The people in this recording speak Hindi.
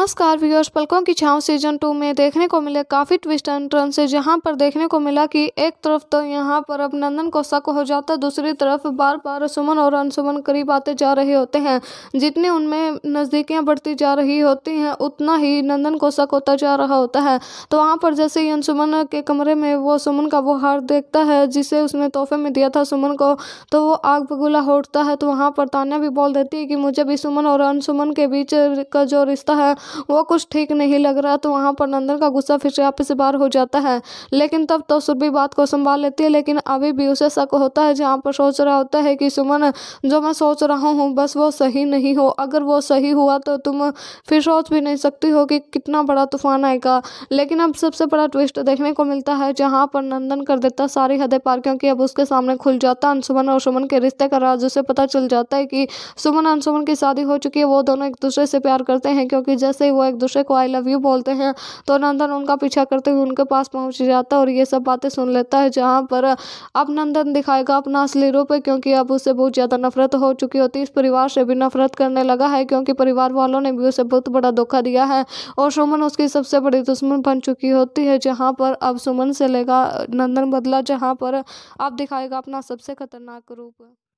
नमस्कार व्यूअर्स पलकों की छाव सीजन टू में देखने को मिले काफ़ी ट्विस्ट एंड टर्न से जहां पर देखने को मिला कि एक तरफ तो यहां पर अब नंदन को शक हो जाता है दूसरी तरफ बार बार सुमन और अनसुमन करीब आते जा रहे होते हैं जितनी उनमें नज़दीकियां बढ़ती जा रही होती हैं उतना ही नंदन को शक होता जा रहा होता है तो वहाँ पर जैसे ही अनसुमन के कमरे में वो सुमन का वो हार देखता है जिसे उसने तोहफे में दिया था सुमन को तो वो आग बगुला होटता है तो वहाँ पर तान्या भी बोल देती है कि मुझे भी सुमन और अनसुमन के बीच का जो रिश्ता है वो कुछ ठीक नहीं लग रहा तो वहाँ पर नंदन का गुस्सा फिर से आप से बाहर हो जाता है लेकिन तब तो सुरभि बात को संभाल लेती है लेकिन अभी भी उसे शक होता है जहाँ पर सोच रहा होता है कि सुमन जो मैं सोच रहा हूँ बस वो सही नहीं हो अगर वो सही हुआ तो तुम फिर सोच भी नहीं सकती हो कि कितना बड़ा तूफान आएगा लेकिन अब सबसे बड़ा ट्विस्ट देखने को मिलता है जहाँ पर नंदन कर देता सारी हदें पार क्योंकि अब उसके सामने खुल जाता अंशुमन और सुमन के रिश्ते का राज उसे पता चल जाता है कि सुमन अंशुमन की शादी हो चुकी है वो दोनों एक दूसरे से प्यार करते हैं क्योंकि जैसे जैसे वो एक दूसरे को आई लव यू बोलते हैं तो नंदन उनका पीछा करते हुए उनके पास पहुंच जाता है और ये सब बातें सुन लेता है जहाँ पर अब नंदन दिखाएगा अपना असली रूप क्योंकि अब उससे बहुत ज़्यादा नफरत हो चुकी होती इस परिवार से भी नफरत करने लगा है क्योंकि परिवार वालों ने भी उसे बहुत बड़ा धोखा दिया है और सुमन उसकी सबसे बड़ी दुश्मन बन चुकी होती है जहाँ पर अब सुमन से लेगा नंदन बदला जहाँ पर अब दिखाएगा अपना सबसे खतरनाक रूप